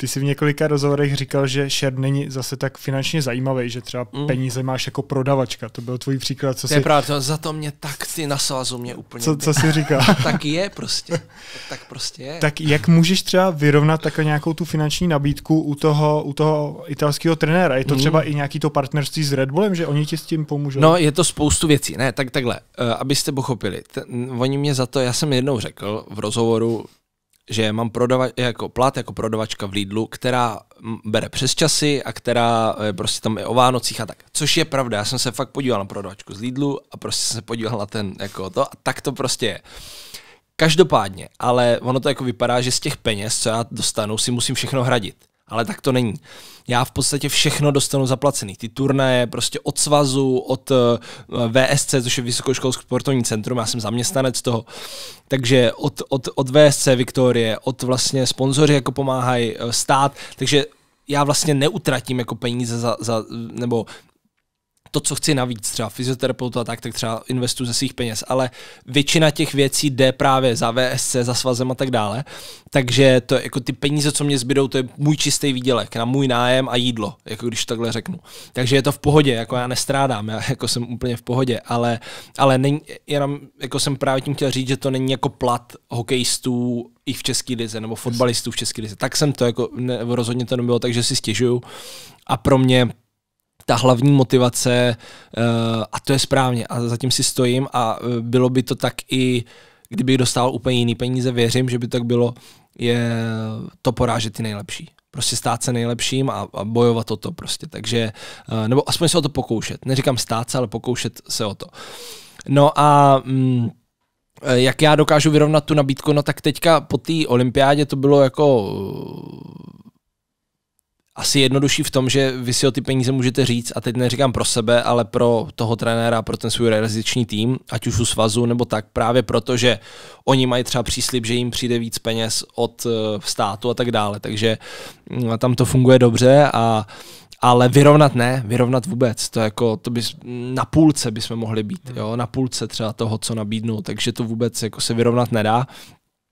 Ty jsi v několika rozhovorech říkal, že šer není zase tak finančně zajímavý, že třeba mm. peníze máš jako prodavačka. To byl tvůj příklad. Co to jsi... je pravda, za to mě tak ty na svazu mě úplně. Co, co jsi říkal? tak je prostě. Tak, prostě je. Tak jak můžeš třeba vyrovnat takovou nějakou tu finanční nabídku u toho, u toho italského trenéra? Je to mm. třeba i nějaký to partnerství s Red Bullem, že oni ti s tím pomůžou? No, je to spoustu věcí. Ne, tak takhle, uh, abyste pochopili. T- oni mě za to, já jsem jednou řekl v rozhovoru, že mám prodava, jako plat jako prodavačka v Lidlu, která bere přes časy a která e, prostě tam je o Vánocích a tak. Což je pravda, já jsem se fakt podíval na prodavačku z Lidlu a prostě jsem se podíval na ten, jako to, a tak to prostě je. Každopádně, ale ono to jako vypadá, že z těch peněz, co já dostanu, si musím všechno hradit. Ale tak to není. Já v podstatě všechno dostanu zaplacený. Ty turnaje prostě od svazu, od eh, VSC, což je Vysokoškolské sportovní centrum, já jsem zaměstnanec toho. Takže od, od, od VSC Viktorie, od vlastně sponzoři jako pomáhají eh, stát, takže já vlastně neutratím jako peníze za, za nebo to, co chci navíc, třeba fyzioterapeuta, tak, tak třeba investuji ze svých peněz, ale většina těch věcí jde právě za VSC, za svazem a tak dále, takže to jako ty peníze, co mě zbydou, to je můj čistý výdělek na můj nájem a jídlo, jako když takhle řeknu. Takže je to v pohodě, jako já nestrádám, já jako jsem úplně v pohodě, ale, ale není, jenom jako jsem právě tím chtěl říct, že to není jako plat hokejistů i v české lize, nebo fotbalistů v české lize. Tak jsem to jako, ne, rozhodně to nebylo, takže si stěžuju. A pro mě ta hlavní motivace eh, a to je správně a zatím si stojím a eh, bylo by to tak i kdybych dostal úplně jiný peníze, věřím, že by tak bylo, je to porážet ty nejlepší prostě stát se nejlepším a, a bojovat o to prostě, takže, eh, nebo aspoň se o to pokoušet, neříkám stát se, ale pokoušet se o to. No a mm, jak já dokážu vyrovnat tu nabídku, no tak teďka po té olympiádě to bylo jako asi jednodušší v tom, že vy si o ty peníze můžete říct, a teď neříkám pro sebe, ale pro toho trenéra, pro ten svůj realizační tým, ať už u svazu nebo tak, právě proto, že oni mají třeba příslip, že jim přijde víc peněz od eh, státu a tak dále. Takže mm, tam to funguje dobře a ale vyrovnat ne, vyrovnat vůbec. To jako, to by, na půlce bychom mohli být, hmm. jo, na půlce třeba toho, co nabídnou, takže to vůbec jako se vyrovnat nedá.